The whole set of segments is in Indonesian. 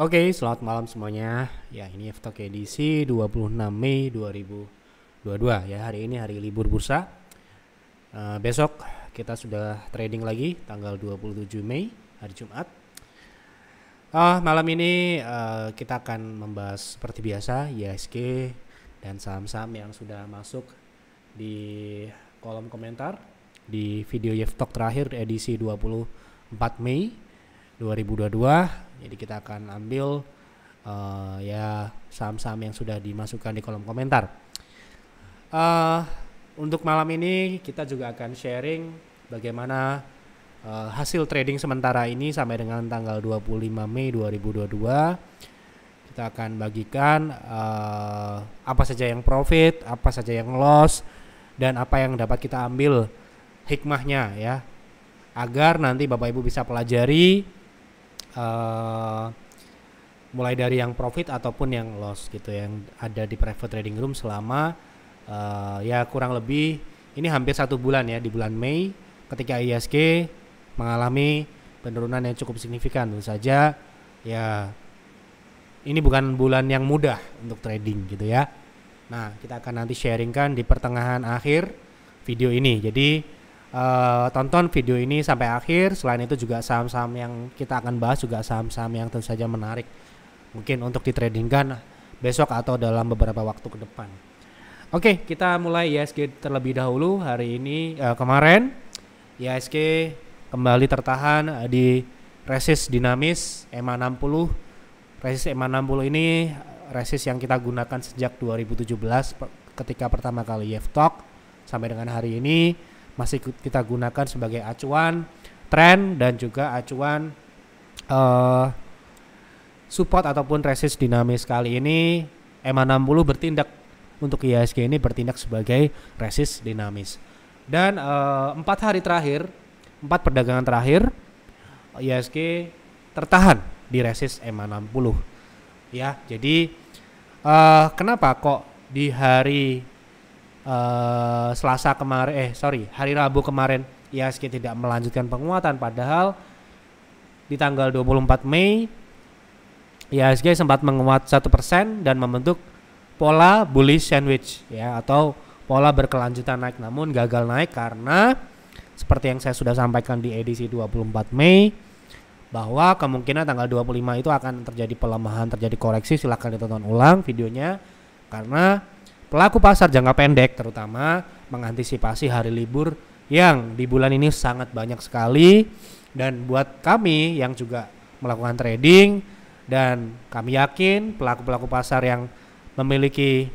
Oke, okay, selamat malam semuanya. Ya, ini Eftok edisi 26 Mei 2022 ya. Hari ini hari libur bursa. Uh, besok kita sudah trading lagi tanggal 27 Mei, hari Jumat. Uh, malam ini uh, kita akan membahas seperti biasa ISG dan saham-saham yang sudah masuk di kolom komentar di video Yeftok terakhir edisi 24 Mei 2022 jadi kita akan ambil uh, ya saham-saham yang sudah dimasukkan di kolom komentar. Uh, untuk malam ini kita juga akan sharing bagaimana uh, hasil trading sementara ini sampai dengan tanggal 25 Mei 2022 kita akan bagikan uh, apa saja yang profit, apa saja yang loss, dan apa yang dapat kita ambil hikmahnya ya, agar nanti bapak ibu bisa pelajari Eh, mulai dari yang profit ataupun yang loss gitu yang ada di private trading room selama uh, ya kurang lebih ini hampir satu bulan ya di bulan Mei ketika ISG mengalami penurunan yang cukup signifikan tentu saja ya ini bukan bulan yang mudah untuk trading gitu ya nah kita akan nanti sharingkan di pertengahan akhir video ini jadi uh, tonton video ini sampai akhir. Selain itu juga saham-saham yang kita akan bahas juga saham-saham yang tentu saja menarik. Mungkin untuk ditradingkan besok atau dalam beberapa waktu ke depan. Oke, okay, kita mulai ISG terlebih dahulu hari ini uh, kemarin ISG kembali tertahan eh, di resist dinamis EMA 60. Resist EMA 60 ini resist yang kita gunakan sejak 2017 ketika pertama kali YEF sampai dengan hari ini masih kita gunakan sebagai acuan tren dan juga acuan uh, support ataupun resist dinamis kali ini EMA 60 bertindak untuk IHSG ini bertindak sebagai resist dinamis dan eh, empat uh, hari terakhir empat perdagangan terakhir IHSG tertahan di resist EMA 60 ya jadi uh, kenapa kok di hari uh, Selasa kemarin eh sorry hari Rabu kemarin IHSG tidak melanjutkan penguatan padahal di tanggal 24 Mei IHSG sempat menguat satu persen dan membentuk pola bullish sandwich ya atau pola berkelanjutan naik namun gagal naik karena seperti yang saya sudah sampaikan di edisi 24 Mei bahwa kemungkinan tanggal 25 itu akan terjadi pelemahan, terjadi koreksi silahkan ditonton ulang videonya karena Pelaku pasar jangka pendek terutama mengantisipasi hari libur yang di bulan ini sangat banyak sekali dan buat kami yang juga melakukan trading dan kami yakin pelaku-pelaku pasar yang memiliki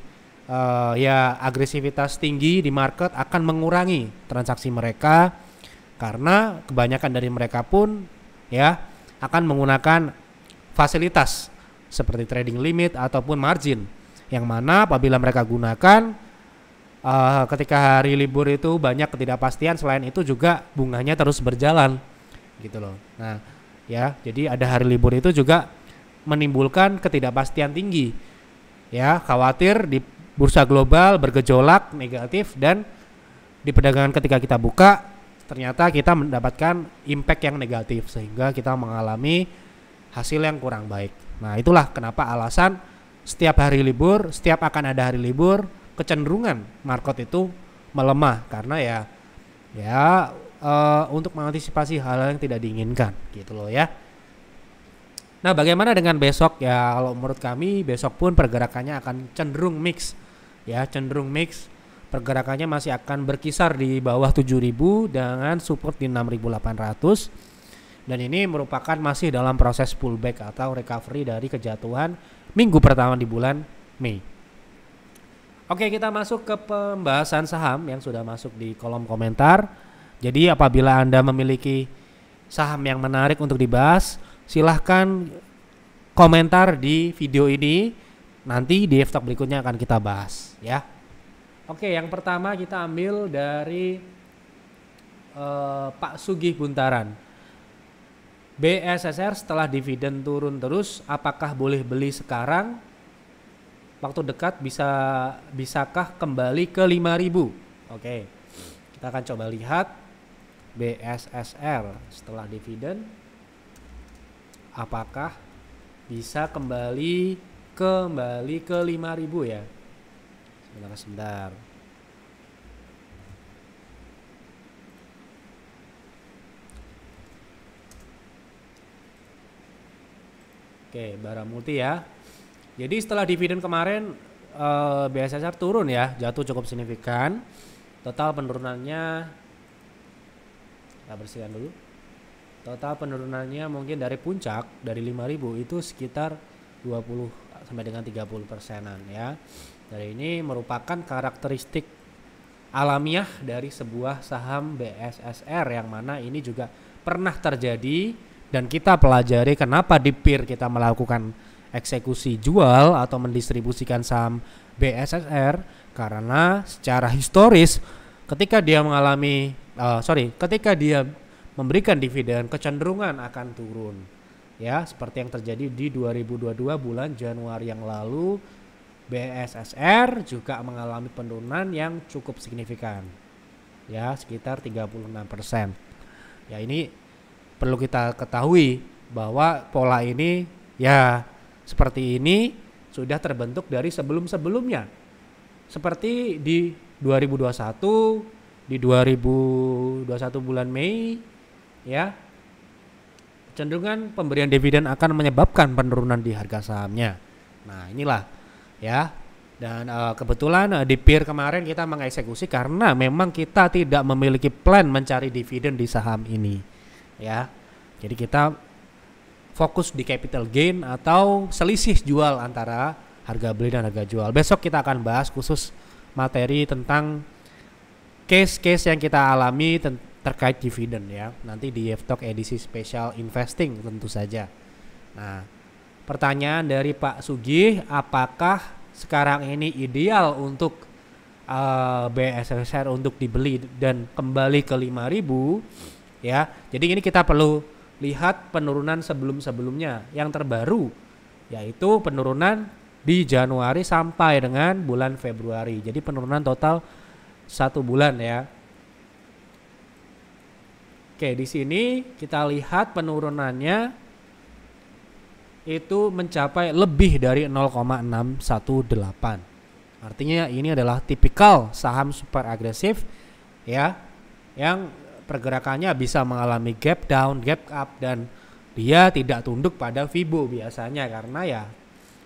uh, ya agresivitas tinggi di market akan mengurangi transaksi mereka karena kebanyakan dari mereka pun ya akan menggunakan fasilitas seperti trading limit ataupun margin yang mana apabila mereka gunakan uh, ketika hari libur itu banyak ketidakpastian selain itu juga bunganya terus berjalan gitu loh nah ya jadi ada hari libur itu juga menimbulkan ketidakpastian tinggi ya khawatir di bursa global bergejolak negatif dan di perdagangan ketika kita buka ternyata kita mendapatkan impact yang negatif sehingga kita mengalami hasil yang kurang baik nah itulah kenapa alasan setiap hari libur, setiap akan ada hari libur, kecenderungan market itu melemah karena ya ya uh, untuk mengantisipasi hal-hal yang tidak diinginkan gitu loh ya. Nah, bagaimana dengan besok ya? Kalau menurut kami besok pun pergerakannya akan cenderung mix ya, cenderung mix. Pergerakannya masih akan berkisar di bawah 7000 dengan support di 6800. Dan ini merupakan masih dalam proses pullback atau recovery dari kejatuhan minggu pertama di bulan Mei. Oke, kita masuk ke pembahasan saham yang sudah masuk di kolom komentar. Jadi apabila Anda memiliki saham yang menarik untuk dibahas, silahkan komentar di video ini. Nanti di eftak berikutnya akan kita bahas ya. Oke, yang pertama kita ambil dari uh, Pak Sugih Buntaran. BSSR setelah dividen turun terus, apakah boleh beli sekarang? Waktu dekat bisa bisakah kembali ke 5000? Oke. Kita akan coba lihat BSSR setelah dividen apakah bisa kembali kembali ke 5000 ya. Sebentar sebentar. Oke, Multi ya. Jadi setelah dividen kemarin eh, BSSR turun ya, jatuh cukup signifikan. Total penurunannya kita bersihkan dulu. Total penurunannya mungkin dari puncak dari 5000 itu sekitar 20 sampai dengan 30 persenan ya. Dan ini merupakan karakteristik alamiah dari sebuah saham BSSR yang mana ini juga pernah terjadi dan kita pelajari kenapa di peer kita melakukan eksekusi jual atau mendistribusikan saham BSSR karena secara historis ketika dia mengalami uh, sorry ketika dia memberikan dividen kecenderungan akan turun ya seperti yang terjadi di 2022 bulan Januari yang lalu BSSR juga mengalami penurunan yang cukup signifikan ya sekitar 36 persen ya ini perlu kita ketahui bahwa pola ini ya seperti ini sudah terbentuk dari sebelum-sebelumnya. Seperti di 2021, di 2021 bulan Mei ya. Cenderungan pemberian dividen akan menyebabkan penurunan di harga sahamnya. Nah, inilah ya dan uh, kebetulan eh, di peer kemarin kita mengeksekusi karena memang kita tidak memiliki plan mencari dividen di saham ini ya. Jadi kita fokus di capital gain atau selisih jual antara harga beli dan harga jual. Besok kita akan bahas khusus materi tentang case-case yang kita alami terkait dividen ya. Nanti di Talk edisi spesial investing tentu saja. Nah, pertanyaan dari Pak Sugih, apakah sekarang ini ideal untuk uh, eh, BSSR untuk dibeli dan kembali ke 5000? ya. Jadi ini kita perlu lihat penurunan sebelum-sebelumnya. Yang terbaru yaitu penurunan di Januari sampai dengan bulan Februari. Jadi penurunan total satu bulan ya. Oke, di sini kita lihat penurunannya itu mencapai lebih dari 0,618. Artinya ini adalah tipikal saham super agresif ya yang pergerakannya bisa mengalami gap down, gap up dan dia tidak tunduk pada Fibo biasanya karena ya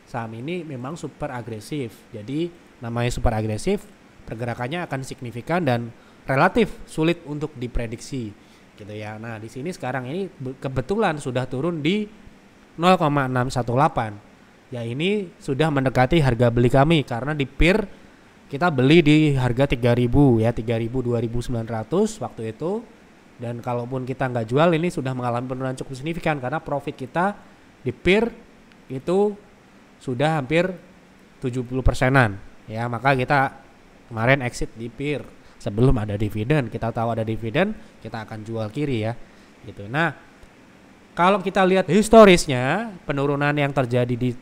saham ini memang super agresif. Jadi namanya super agresif, pergerakannya akan signifikan dan relatif sulit untuk diprediksi gitu ya. Nah, di sini sekarang ini kebetulan sudah turun di 0,618. Ya ini sudah mendekati harga beli kami karena di peer kita beli di harga 3000 ya 3000 2900 waktu itu dan kalaupun kita nggak jual ini sudah mengalami penurunan cukup signifikan karena profit kita di peer itu sudah hampir 70 persenan ya maka kita kemarin exit di peer sebelum ada dividen kita tahu ada dividen kita akan jual kiri ya gitu nah kalau kita lihat historisnya penurunan yang terjadi di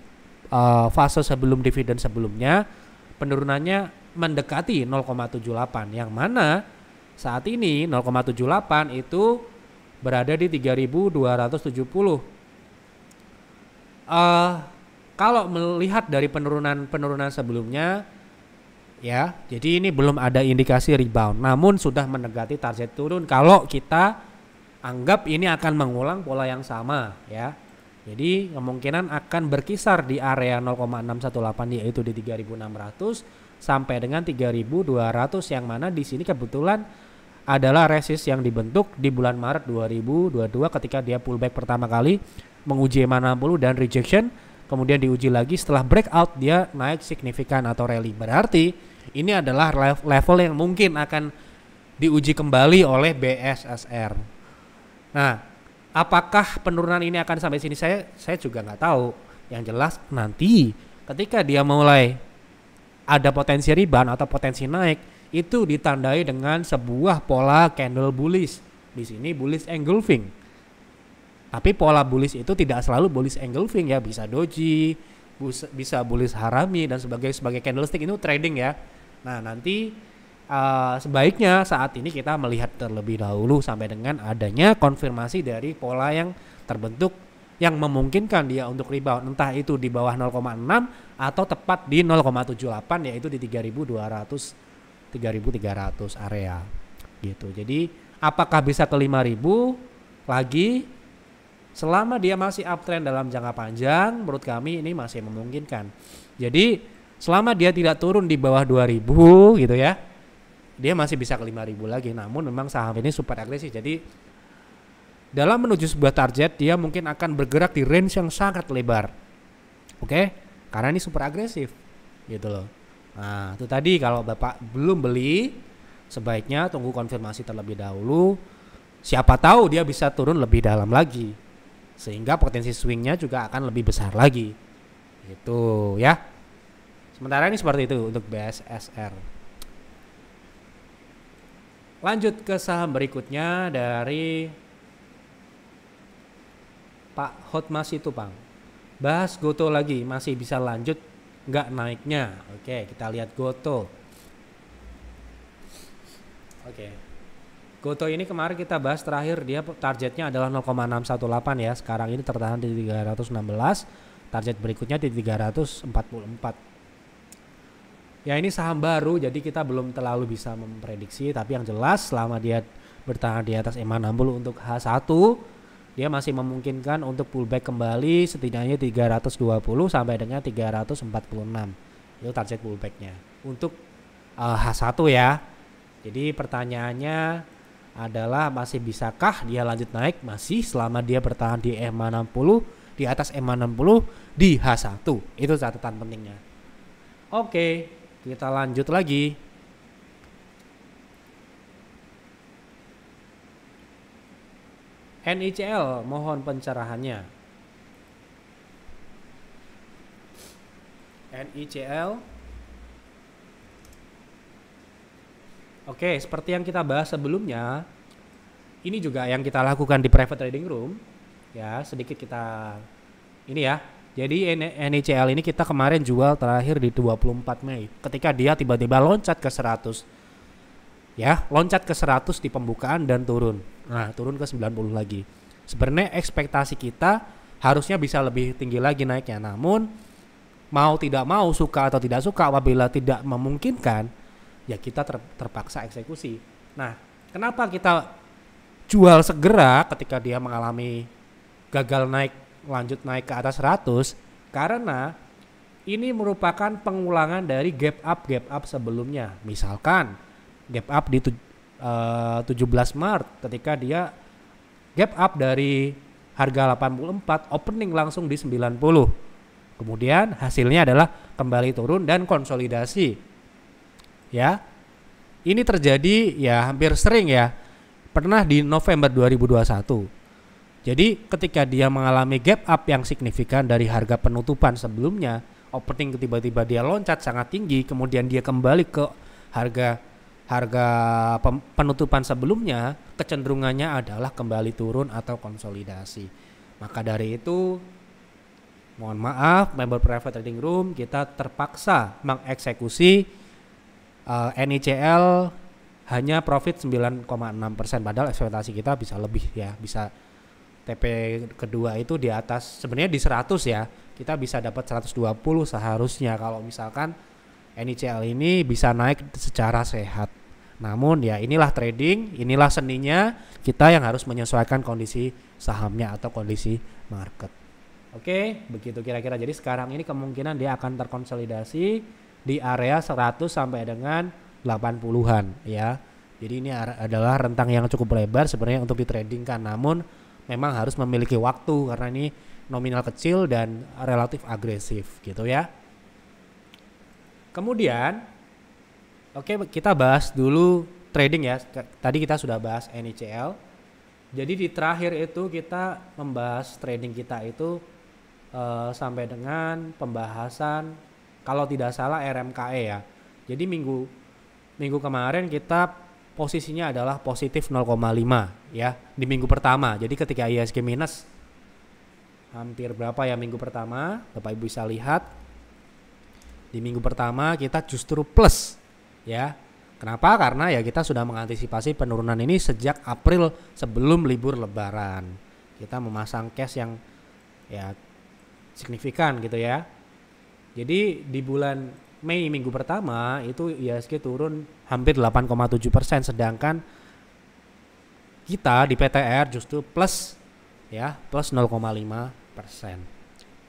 uh, fase sebelum dividen sebelumnya penurunannya mendekati 0,78 yang mana saat ini 0,78 itu berada di 3270. Uh, eh, kalau melihat dari penurunan-penurunan sebelumnya ya, jadi ini belum ada indikasi rebound namun sudah mendekati target turun kalau kita anggap ini akan mengulang pola yang sama ya. Jadi kemungkinan akan berkisar di area 0,618 yaitu di 3600 sampai dengan 3.200 yang mana di sini kebetulan adalah resist yang dibentuk di bulan Maret 2022 ketika dia pullback pertama kali menguji EMA 60 dan rejection kemudian diuji lagi setelah breakout dia naik signifikan atau rally berarti ini adalah level yang mungkin akan diuji kembali oleh BSSR. Nah, apakah penurunan ini akan sampai sini saya saya juga nggak tahu. Yang jelas nanti ketika dia mulai ada potensi rebound atau potensi naik itu ditandai dengan sebuah pola candle bullish. Di sini bullish engulfing. Tapi pola bullish itu tidak selalu bullish engulfing ya, bisa doji, bisa bullish harami dan sebagai sebagai candlestick itu trading ya. Nah, nanti uh, sebaiknya saat ini kita melihat terlebih dahulu sampai dengan adanya konfirmasi dari pola yang terbentuk yang memungkinkan dia untuk rebound entah itu di bawah 0,6 atau tepat di 0,78 yaitu di 3.200 3.300 area gitu. Jadi apakah bisa ke 5.000 lagi selama dia masih uptrend dalam jangka panjang menurut kami ini masih memungkinkan. Jadi selama dia tidak turun di bawah 2000 gitu ya dia masih bisa ke 5000 lagi namun memang saham ini super agresif jadi dalam menuju sebuah target dia mungkin akan bergerak di range yang sangat lebar. Oke? Okay? Karena ini super agresif gitu loh. Nah, itu tadi kalau Bapak belum beli sebaiknya tunggu konfirmasi terlebih dahulu. Siapa tahu dia bisa turun lebih dalam lagi. Sehingga potensi swingnya juga akan lebih besar lagi. Itu ya. Sementara ini seperti itu untuk BSSR. Lanjut ke saham berikutnya dari Pak itu, Bang. Bahas Goto lagi, masih bisa lanjut nggak naiknya? Oke, kita lihat Goto. Oke. Goto ini kemarin kita bahas terakhir dia targetnya adalah 0,618 ya. Sekarang ini tertahan di 316. Target berikutnya di 344. Ya ini saham baru jadi kita belum terlalu bisa memprediksi tapi yang jelas selama dia bertahan di atas EMA 60 untuk H1 dia masih memungkinkan untuk pullback kembali setidaknya 320 sampai dengan 346 itu target pullbacknya untuk uh, eh, H1 ya jadi pertanyaannya adalah masih bisakah dia lanjut naik masih selama dia bertahan di EMA 60 di atas EMA 60 di H1 itu catatan pentingnya oke kita lanjut lagi NICL mohon pencerahannya. NICL Oke, seperti yang kita bahas sebelumnya, ini juga yang kita lakukan di private trading room. Ya, sedikit kita ini ya. Jadi NICL ini kita kemarin jual terakhir di 24 Mei ketika dia tiba-tiba loncat ke 100. Ya, loncat ke 100 di pembukaan dan turun. Nah, turun ke 90 lagi. Sebenarnya ekspektasi kita harusnya bisa lebih tinggi lagi naiknya. Namun mau tidak mau suka atau tidak suka apabila tidak memungkinkan ya kita ter terpaksa eksekusi. Nah, kenapa kita jual segera ketika dia mengalami gagal naik lanjut naik ke atas 100 karena ini merupakan pengulangan dari gap up gap up sebelumnya. Misalkan gap up di 17 eh, Maret ketika dia gap up dari harga 84 opening langsung di 90. Kemudian hasilnya adalah kembali turun dan konsolidasi. Ya. Ini terjadi ya hampir sering ya. Pernah di November 2021. Jadi ketika dia mengalami gap up yang signifikan dari harga penutupan sebelumnya, opening tiba-tiba dia loncat sangat tinggi, kemudian dia kembali ke harga harga penutupan sebelumnya kecenderungannya adalah kembali turun atau konsolidasi. Maka dari itu mohon maaf member private trading room kita terpaksa mengeksekusi uh, eh, NICL hanya profit 9,6% padahal ekspektasi kita bisa lebih ya, bisa TP kedua itu di atas sebenarnya di 100 ya. Kita bisa dapat 120 seharusnya kalau misalkan NICL ini bisa naik secara sehat namun ya inilah trading, inilah seninya kita yang harus menyesuaikan kondisi sahamnya atau kondisi market. Oke, begitu kira-kira. Jadi sekarang ini kemungkinan dia akan terkonsolidasi di area 100 sampai dengan 80-an ya. Jadi ini adalah rentang yang cukup lebar sebenarnya untuk di ditradingkan. Namun memang harus memiliki waktu karena ini nominal kecil dan relatif agresif gitu ya. Kemudian Oke, kita bahas dulu trading ya. Tadi kita sudah bahas NICL. Jadi di terakhir itu kita membahas trading kita itu uh, sampai dengan pembahasan kalau tidak salah RMKE ya. Jadi minggu minggu kemarin kita posisinya adalah positif 0,5 ya di minggu pertama. Jadi ketika ISG minus hampir berapa ya minggu pertama, Bapak Ibu bisa lihat di minggu pertama kita justru plus ya. Kenapa? Karena ya kita sudah mengantisipasi penurunan ini sejak April sebelum libur lebaran. Kita memasang cash yang ya signifikan gitu ya. Jadi di bulan Mei minggu pertama itu IHSG turun hampir 8,7 persen, sedangkan kita di PTR justru plus ya plus 0,5 persen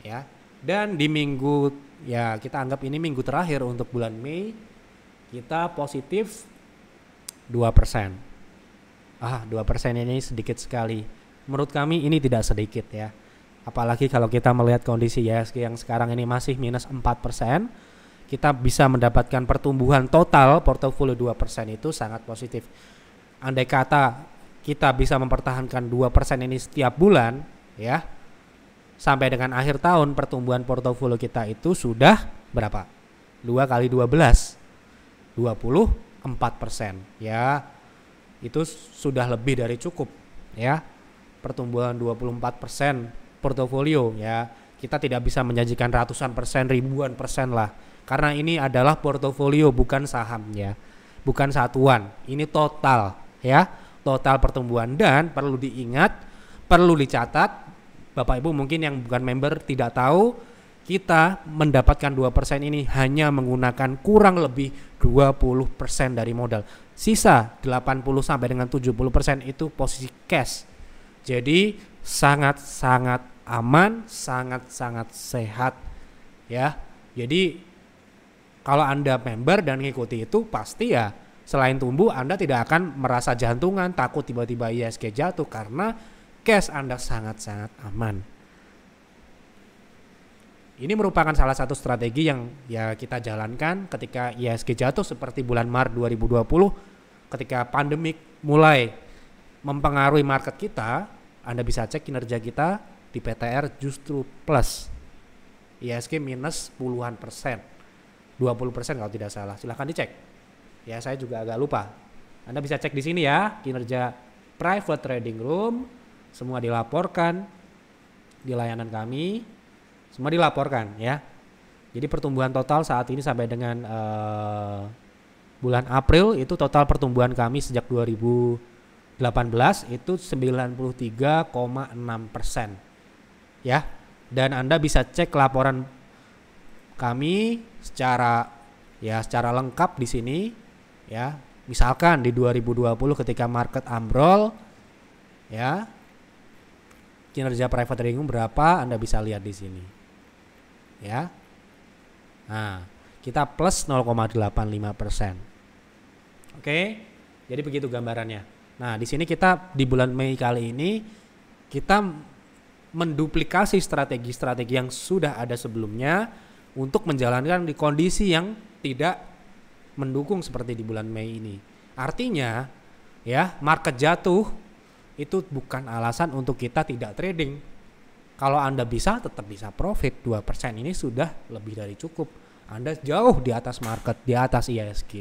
ya. Dan di minggu ya kita anggap ini minggu terakhir untuk bulan Mei kita positif 2%. Ah, 2% ini sedikit sekali. Menurut kami ini tidak sedikit ya. Apalagi kalau kita melihat kondisi ysg yang sekarang ini masih minus 4%, kita bisa mendapatkan pertumbuhan total portofolio 2% itu sangat positif. Andai kata kita bisa mempertahankan 2% ini setiap bulan ya, sampai dengan akhir tahun pertumbuhan portofolio kita itu sudah berapa? 2 kali 12 24 ya itu sudah lebih dari cukup ya pertumbuhan 24 portofolio ya kita tidak bisa menjanjikan ratusan persen ribuan persen lah karena ini adalah portofolio bukan saham ya bukan satuan ini total ya total pertumbuhan dan perlu diingat perlu dicatat Bapak Ibu mungkin yang bukan member tidak tahu kita mendapatkan 2% ini hanya menggunakan kurang lebih 20% dari modal. Sisa 80 sampai dengan 70% itu posisi cash. Jadi sangat-sangat aman, sangat-sangat sehat ya. Jadi kalau Anda member dan ngikuti itu pasti ya selain tumbuh Anda tidak akan merasa jantungan, takut tiba-tiba ISG jatuh karena cash Anda sangat-sangat aman. Ini merupakan salah satu strategi yang ya kita jalankan ketika ISG jatuh seperti bulan Maret 2020 ketika pandemik mulai mempengaruhi market kita, Anda bisa cek kinerja kita di PTR justru plus. ISG minus puluhan persen. 20 persen kalau tidak salah. Silahkan dicek. Ya saya juga agak lupa. Anda bisa cek di sini ya kinerja private trading room semua dilaporkan di layanan kami semua dilaporkan ya. Jadi pertumbuhan total saat ini sampai dengan uh, bulan April itu total pertumbuhan kami sejak 2018 itu 93,6 persen ya. Dan Anda bisa cek laporan kami secara ya secara lengkap di sini ya. Misalkan di 2020 ketika market ambrol ya kinerja private trading berapa Anda bisa lihat di sini ya. Nah, kita plus 0,85 persen. Oke, jadi begitu gambarannya. Nah, di sini kita di bulan Mei kali ini kita menduplikasi strategi-strategi yang sudah ada sebelumnya untuk menjalankan di kondisi yang tidak mendukung seperti di bulan Mei ini. Artinya, ya, market jatuh itu bukan alasan untuk kita tidak trading kalau Anda bisa tetap bisa profit 2% ini sudah lebih dari cukup. Anda jauh di atas market, di atas ISG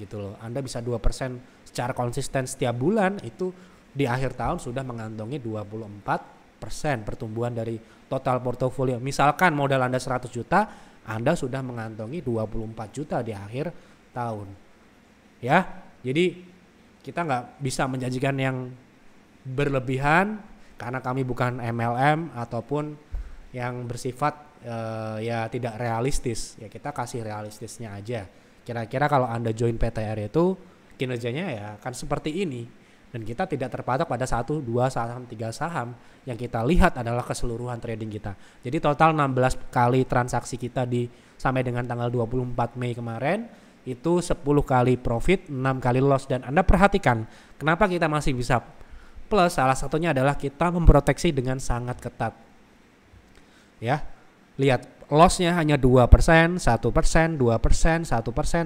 gitu loh. Anda bisa 2% secara konsisten setiap bulan itu di akhir tahun sudah mengantongi 24% pertumbuhan dari total portofolio. Misalkan modal Anda 100 juta, Anda sudah mengantongi 24 juta di akhir tahun. Ya. Jadi kita nggak bisa menjanjikan yang berlebihan karena kami bukan MLM ataupun yang bersifat uh, ya tidak realistis ya kita kasih realistisnya aja kira-kira kalau anda join PTR itu kinerjanya ya akan seperti ini dan kita tidak terpatok pada satu dua saham tiga saham yang kita lihat adalah keseluruhan trading kita jadi total 16 kali transaksi kita di sampai dengan tanggal 24 Mei kemarin itu 10 kali profit 6 kali loss dan anda perhatikan kenapa kita masih bisa Plus salah satunya adalah kita memproteksi dengan sangat ketat. Ya. Lihat lossnya hanya 2%, 1%, 2%, 1%,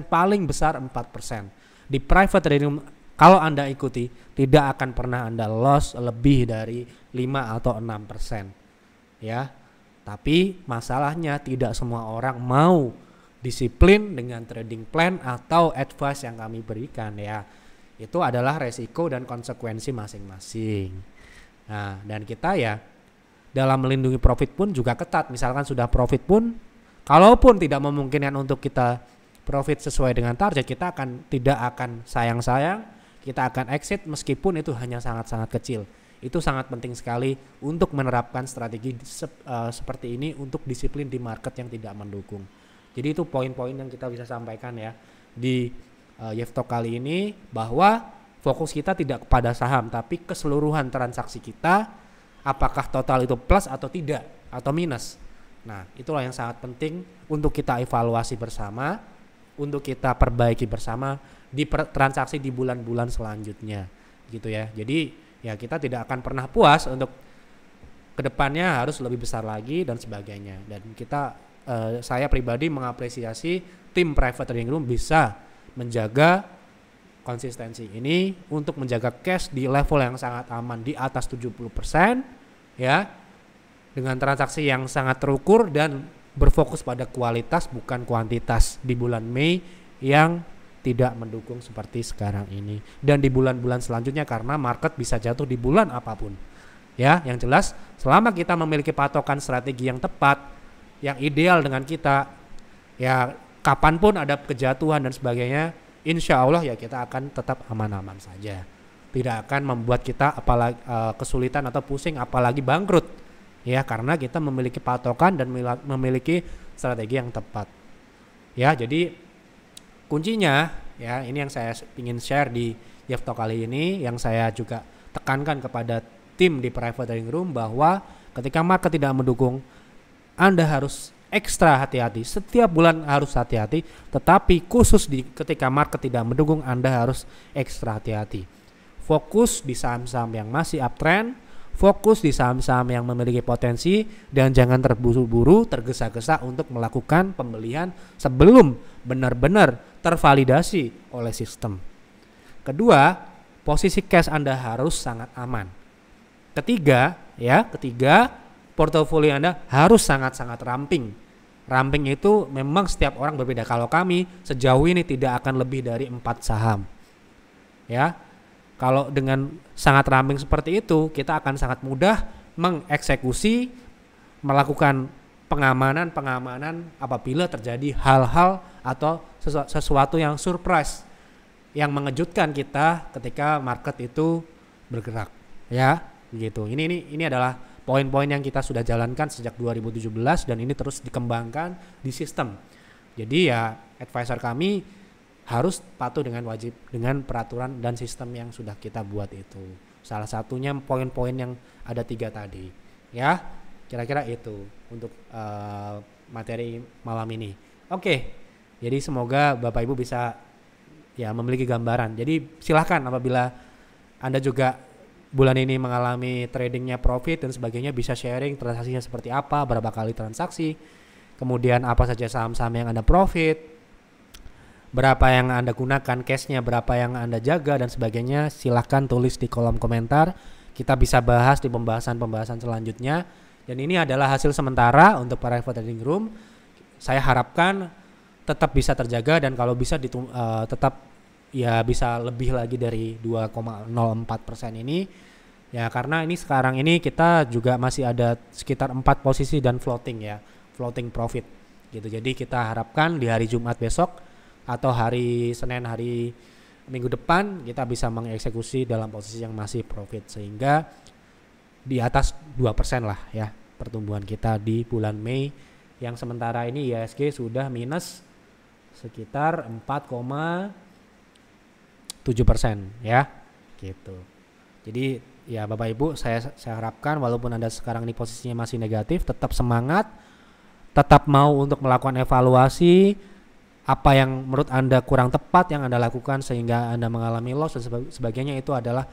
paling besar 4%. Di private trading kalau Anda ikuti tidak akan pernah Anda loss lebih dari 5 atau 6%. Ya. Tapi masalahnya tidak semua orang mau disiplin dengan trading plan atau advice yang kami berikan ya itu adalah resiko dan konsekuensi masing-masing. Nah, dan kita ya dalam melindungi profit pun juga ketat. Misalkan sudah profit pun, kalaupun tidak memungkinkan untuk kita profit sesuai dengan target, kita akan tidak akan sayang-sayang, kita akan exit meskipun itu hanya sangat-sangat kecil. Itu sangat penting sekali untuk menerapkan strategi sep, uh, seperti ini untuk disiplin di market yang tidak mendukung. Jadi itu poin-poin yang kita bisa sampaikan ya di uh, eh, Yevto kali ini bahwa fokus kita tidak kepada saham tapi keseluruhan transaksi kita apakah total itu plus atau tidak atau minus. Nah, itulah yang sangat penting untuk kita evaluasi bersama, untuk kita perbaiki bersama di per transaksi di bulan-bulan selanjutnya, gitu ya. Jadi ya kita tidak akan pernah puas untuk kedepannya harus lebih besar lagi dan sebagainya. Dan kita, eh, saya pribadi mengapresiasi tim private trading room bisa menjaga konsistensi ini untuk menjaga cash di level yang sangat aman di atas 70% ya dengan transaksi yang sangat terukur dan berfokus pada kualitas bukan kuantitas di bulan Mei yang tidak mendukung seperti sekarang ini dan di bulan-bulan selanjutnya karena market bisa jatuh di bulan apapun. Ya, yang jelas selama kita memiliki patokan strategi yang tepat, yang ideal dengan kita, ya kapanpun ada kejatuhan dan sebagainya, insya Allah ya kita akan tetap aman-aman saja. Tidak akan membuat kita apalagi uh, kesulitan atau pusing apalagi bangkrut. Ya, karena kita memiliki patokan dan memiliki strategi yang tepat. Ya, jadi kuncinya ya ini yang saya ingin share di Yefto kali ini yang saya juga tekankan kepada tim di private trading room bahwa ketika market tidak mendukung Anda harus ekstra hati-hati. Setiap bulan harus hati-hati, tetapi khusus di ketika market tidak mendukung Anda harus ekstra hati-hati. Fokus di saham-saham yang masih uptrend, fokus di saham-saham yang memiliki potensi dan jangan terburu-buru, tergesa-gesa untuk melakukan pembelian sebelum benar-benar tervalidasi oleh sistem. Kedua, posisi cash Anda harus sangat aman. Ketiga, ya, ketiga portofolio Anda harus sangat-sangat ramping. Ramping itu memang setiap orang berbeda. Kalau kami sejauh ini tidak akan lebih dari empat saham. Ya. Kalau dengan sangat ramping seperti itu, kita akan sangat mudah mengeksekusi melakukan pengamanan-pengamanan apabila terjadi hal-hal atau sesuatu yang surprise yang mengejutkan kita ketika market itu bergerak ya gitu ini ini ini adalah poin-poin yang kita sudah jalankan sejak 2017 dan ini terus dikembangkan di sistem. Jadi ya advisor kami harus patuh dengan wajib dengan peraturan dan sistem yang sudah kita buat itu. Salah satunya poin-poin yang ada tiga tadi. Ya, kira-kira itu untuk uh, materi malam ini. Oke, jadi semoga Bapak Ibu bisa ya memiliki gambaran. Jadi silahkan apabila Anda juga bulan ini mengalami tradingnya profit dan sebagainya bisa sharing transaksinya seperti apa, berapa kali transaksi, kemudian apa saja saham-saham yang Anda profit, berapa yang Anda gunakan cashnya, berapa yang Anda jaga dan sebagainya silahkan tulis di kolom komentar. Kita bisa bahas di pembahasan-pembahasan selanjutnya. Dan ini adalah hasil sementara untuk private trading room. Saya harapkan tetap bisa terjaga dan kalau bisa ditum, uh, eh, tetap ya bisa lebih lagi dari 2,04 persen ini ya karena ini sekarang ini kita juga masih ada sekitar empat posisi dan floating ya floating profit gitu jadi kita harapkan di hari Jumat besok atau hari Senin hari minggu depan kita bisa mengeksekusi dalam posisi yang masih profit sehingga di atas 2% lah ya pertumbuhan kita di bulan Mei yang sementara ini ISG sudah minus sekitar 7% ya. Gitu. Jadi ya Bapak Ibu saya saya harapkan walaupun Anda sekarang ini posisinya masih negatif tetap semangat, tetap mau untuk melakukan evaluasi apa yang menurut Anda kurang tepat yang Anda lakukan sehingga Anda mengalami loss dan sebagainya itu adalah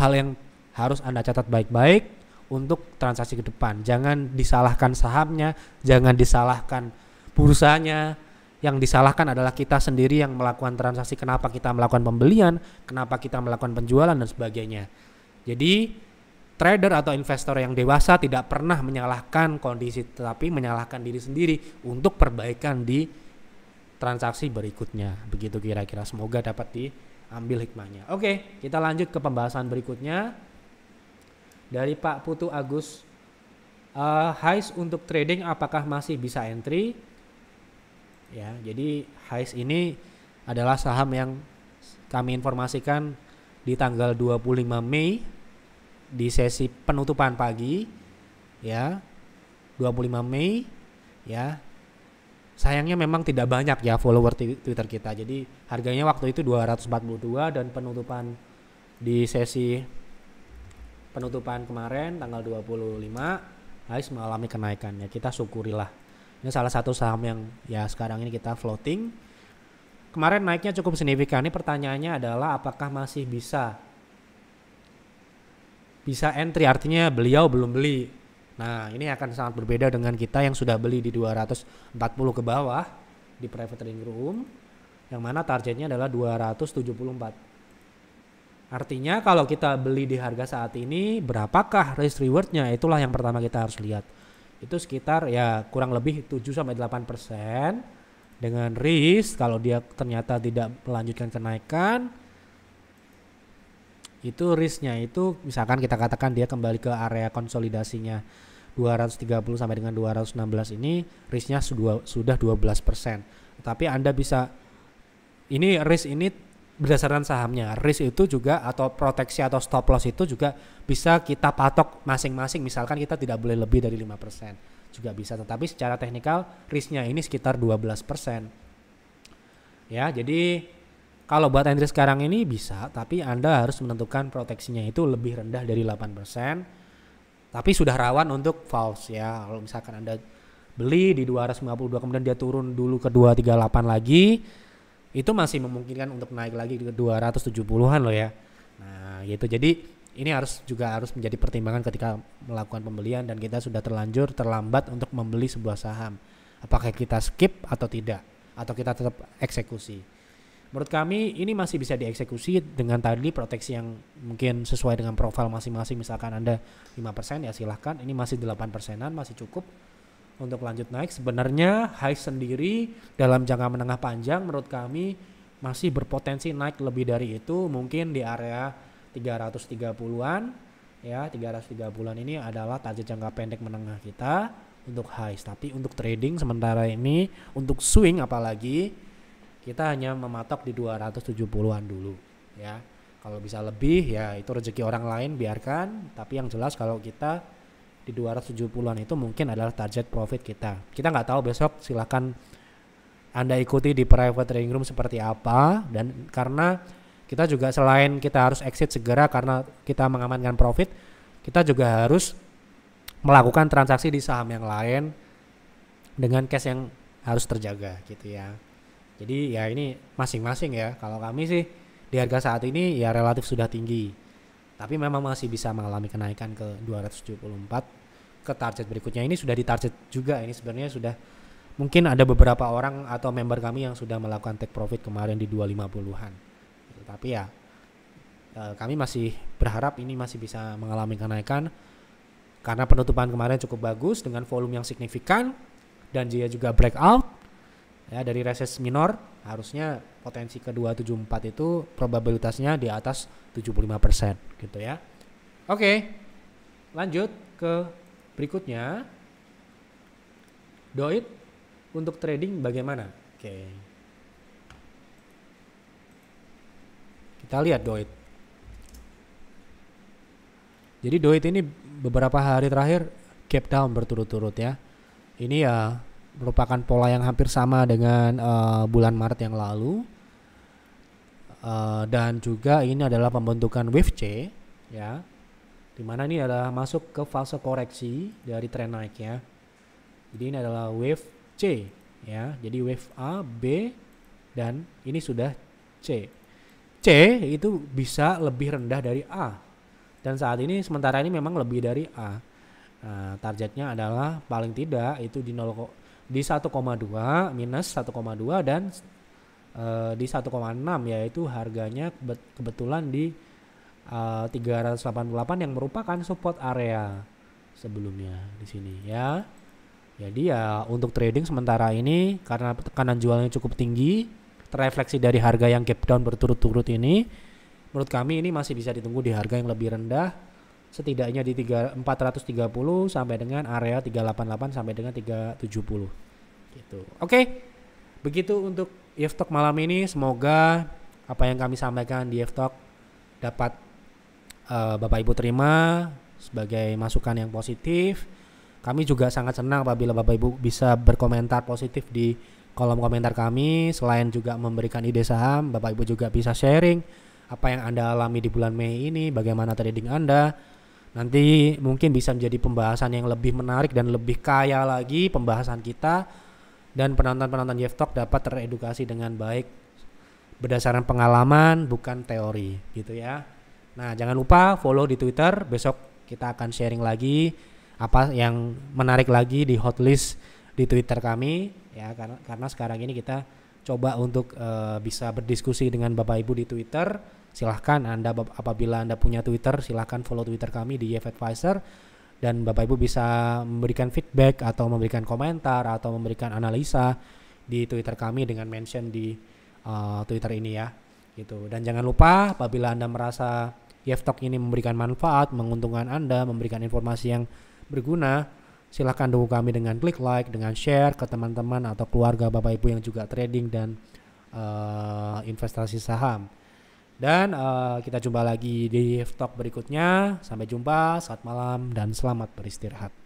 hal yang harus Anda catat baik-baik untuk transaksi ke depan. Jangan disalahkan sahamnya, jangan disalahkan bursanya, yang disalahkan adalah kita sendiri yang melakukan transaksi kenapa kita melakukan pembelian kenapa kita melakukan penjualan dan sebagainya jadi trader atau investor yang dewasa tidak pernah menyalahkan kondisi tetapi menyalahkan diri sendiri untuk perbaikan di transaksi berikutnya begitu kira-kira semoga dapat diambil hikmahnya oke kita lanjut ke pembahasan berikutnya dari Pak Putu Agus uh, eh, highs untuk trading apakah masih bisa entry ya jadi HIS ini adalah saham yang kami informasikan di tanggal 25 Mei di sesi penutupan pagi ya 25 Mei ya sayangnya memang tidak banyak ya follower Twitter kita jadi harganya waktu itu 242 dan penutupan di sesi penutupan kemarin tanggal 25 Hais mengalami kenaikan ya kita syukurilah ini salah satu saham yang ya sekarang ini kita floating. Kemarin naiknya cukup signifikan. Ini pertanyaannya adalah apakah masih bisa bisa entry artinya beliau belum beli. Nah, ini akan sangat berbeda dengan kita yang sudah beli di 240 ke bawah di private trading room yang mana targetnya adalah 274. Artinya kalau kita beli di harga saat ini berapakah risk rewardnya itulah yang pertama kita harus lihat itu sekitar ya kurang lebih 7 sampai 8 persen dengan risk kalau dia ternyata tidak melanjutkan kenaikan itu risknya itu misalkan kita katakan dia kembali ke area konsolidasinya 230 sampai dengan 216 ini risknya sudah 12 persen tapi anda bisa ini risk ini berdasarkan sahamnya. Risk itu juga atau proteksi atau stop loss itu juga bisa kita patok masing-masing. Misalkan kita tidak boleh lebih dari 5% juga bisa. Tetapi secara teknikal risknya ini sekitar 12%. Ya, jadi kalau buat entry sekarang ini bisa, tapi Anda harus menentukan proteksinya itu lebih rendah dari 8%. Tapi sudah rawan untuk false ya. Kalau misalkan Anda beli di 252 kemudian dia turun dulu ke 238 lagi, itu masih memungkinkan untuk naik lagi ke 270-an loh ya. Nah, gitu. Jadi ini harus juga harus menjadi pertimbangan ketika melakukan pembelian dan kita sudah terlanjur terlambat untuk membeli sebuah saham. Apakah kita skip atau tidak atau kita tetap eksekusi. Menurut kami ini masih bisa dieksekusi dengan tadi proteksi yang mungkin sesuai dengan profil masing-masing misalkan Anda 5% ya silahkan ini masih 8 persenan masih cukup untuk lanjut naik. Sebenarnya high sendiri dalam jangka menengah panjang menurut kami masih berpotensi naik lebih dari itu mungkin di area 330-an ya 330 an ini adalah target jangka pendek menengah kita untuk high tapi untuk trading sementara ini untuk swing apalagi kita hanya mematok di 270-an dulu ya kalau bisa lebih ya itu rezeki orang lain biarkan tapi yang jelas kalau kita di 270-an itu mungkin adalah target profit kita. Kita nggak tahu besok silahkan Anda ikuti di private trading room seperti apa dan karena kita juga selain kita harus exit segera karena kita mengamankan profit, kita juga harus melakukan transaksi di saham yang lain dengan cash yang harus terjaga gitu ya. Jadi ya ini masing-masing ya. Kalau kami sih di harga saat ini ya relatif sudah tinggi tapi memang masih bisa mengalami kenaikan ke 274 ke target berikutnya ini sudah di target juga ini sebenarnya sudah mungkin ada beberapa orang atau member kami yang sudah melakukan take profit kemarin di 250-an. Tapi ya eh, kami masih berharap ini masih bisa mengalami kenaikan karena penutupan kemarin cukup bagus dengan volume yang signifikan dan dia juga breakout ya dari reses minor harusnya potensi kedua 74 itu probabilitasnya di atas 75% gitu ya. Oke. Lanjut ke Berikutnya, doit untuk trading bagaimana? Oke. Kita lihat doit. Jadi doit ini beberapa hari terakhir gap down berturut-turut ya. Ini ya merupakan pola yang hampir sama dengan uh, bulan Maret yang lalu. Uh, dan juga ini adalah pembentukan wave C ya Dimana ini adalah masuk ke fase koreksi dari tren ya. Jadi ini adalah wave C ya. Jadi wave A, B dan ini sudah C. C itu bisa lebih rendah dari A. Dan saat ini sementara ini memang lebih dari A. Nah, targetnya adalah paling tidak itu di 0 di 1,2 minus 1,2 dan e, di 1,6 yaitu harganya kebetulan di Eh, puluh 388 yang merupakan support area sebelumnya di sini ya. Jadi ya untuk trading sementara ini karena tekanan jualnya cukup tinggi terefleksi dari harga yang gap down berturut-turut ini menurut kami ini masih bisa ditunggu di harga yang lebih rendah setidaknya di 3, 430 sampai dengan area 388 sampai dengan 370 gitu. Oke. Okay. Begitu untuk Yftok malam ini semoga apa yang kami sampaikan di Yftok dapat Eh, Bapak Ibu terima sebagai masukan yang positif. Kami juga sangat senang apabila Bapak Ibu bisa berkomentar positif di kolom komentar kami. Selain juga memberikan ide saham, Bapak Ibu juga bisa sharing apa yang Anda alami di bulan Mei ini, bagaimana trading Anda. Nanti mungkin bisa menjadi pembahasan yang lebih menarik dan lebih kaya lagi pembahasan kita dan penonton-penonton Jeff Talk dapat teredukasi dengan baik berdasarkan pengalaman bukan teori gitu ya. Nah, jangan lupa follow di Twitter. Besok kita akan sharing lagi apa yang menarik lagi di hot list di Twitter kami ya karena karena sekarang ini kita coba untuk uh, bisa berdiskusi dengan Bapak Ibu di Twitter. Silahkan Anda apabila Anda punya Twitter, silahkan follow Twitter kami di Yef Advisor dan Bapak Ibu bisa memberikan feedback atau memberikan komentar atau memberikan analisa di Twitter kami dengan mention di uh, Twitter ini ya. Gitu. Dan jangan lupa apabila Anda merasa Yeftalk ini memberikan manfaat, menguntungkan Anda, memberikan informasi yang berguna, silahkan dukung kami dengan klik like, dengan share ke teman-teman atau keluarga Bapak Ibu yang juga trading dan uh, investasi saham. Dan uh, kita jumpa lagi di talk berikutnya. Sampai jumpa, saat malam dan selamat beristirahat.